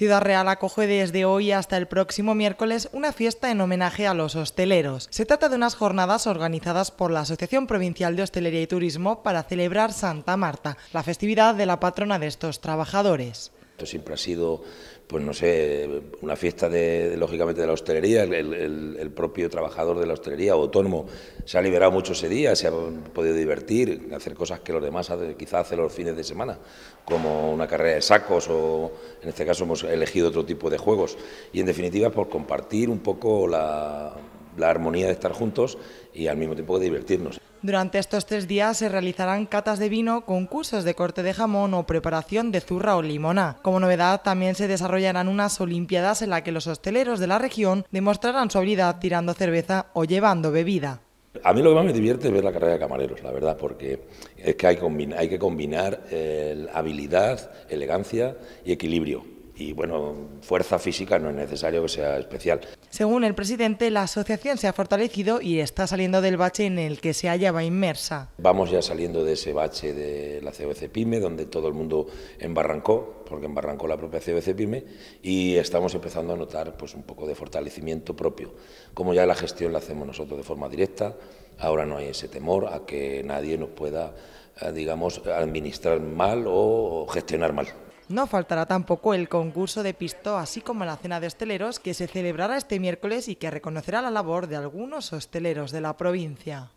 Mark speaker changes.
Speaker 1: Ciudad Real acoge desde hoy hasta el próximo miércoles una fiesta en homenaje a los hosteleros. Se trata de unas jornadas organizadas por la Asociación Provincial de Hostelería y Turismo para celebrar Santa Marta, la festividad de la patrona de estos trabajadores.
Speaker 2: Esto siempre ha sido, pues no sé, una fiesta de, lógicamente de la hostelería. El, propio trabajador de la hostelería o autónomo se ha liberado mucho ese día, se ha podido divertir, hacer cosas que los demás quizás hacen los fines de semana, como una carrera de sacos o en este caso hemos elegido otro tipo de juegos. Y en definitiva, por pues compartir un poco la, la armonía de estar juntos y al mismo tiempo divertirnos.
Speaker 1: Durante estos tres días se realizarán catas de vino, concursos de corte de jamón o preparación de zurra o limona. Como novedad, también se desarrollarán unas olimpiadas en las que los hosteleros de la región demostrarán su habilidad tirando cerveza o llevando bebida.
Speaker 2: A mí lo que más me divierte es ver la carrera de camareros, la verdad, porque es que hay, que combinar, eh, habilidad, elegancia y equilibrio y bueno, fuerza física no es necesario que sea especial. Según el
Speaker 1: presidente, la asociación se ha fortalecido y está saliendo del bache en el que se hallaba inmersa.
Speaker 2: Vamos ya saliendo de ese bache de la CBC PYME, donde todo el mundo embarrancó, porque embarrancó la propia CBC PYME, y estamos empezando a notar pues, un poco de fortalecimiento propio. Como ya la gestión la hacemos nosotros de forma directa, ahora no hay ese temor a que nadie nos pueda, eh, digamos, administrar mal o gestionar mal.
Speaker 1: No faltará tampoco el concurso de pisto, así como la cena de hosteleros que se celebrará este miércoles y que reconocerá la labor de algunos hosteleros de la provincia.